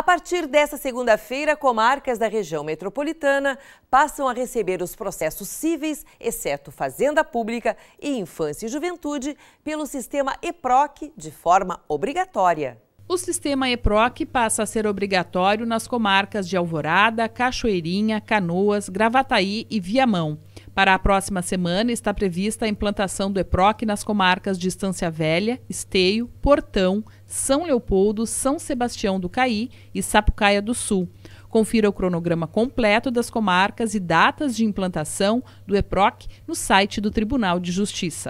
A partir desta segunda-feira, comarcas da região metropolitana passam a receber os processos cíveis, exceto Fazenda Pública e Infância e Juventude, pelo sistema EPROC de forma obrigatória. O sistema EPROC passa a ser obrigatório nas comarcas de Alvorada, Cachoeirinha, Canoas, Gravataí e Viamão. Para a próxima semana está prevista a implantação do EPROC nas comarcas de Estância Velha, Esteio, Portão, São Leopoldo, São Sebastião do Caí e Sapucaia do Sul. Confira o cronograma completo das comarcas e datas de implantação do EPROC no site do Tribunal de Justiça.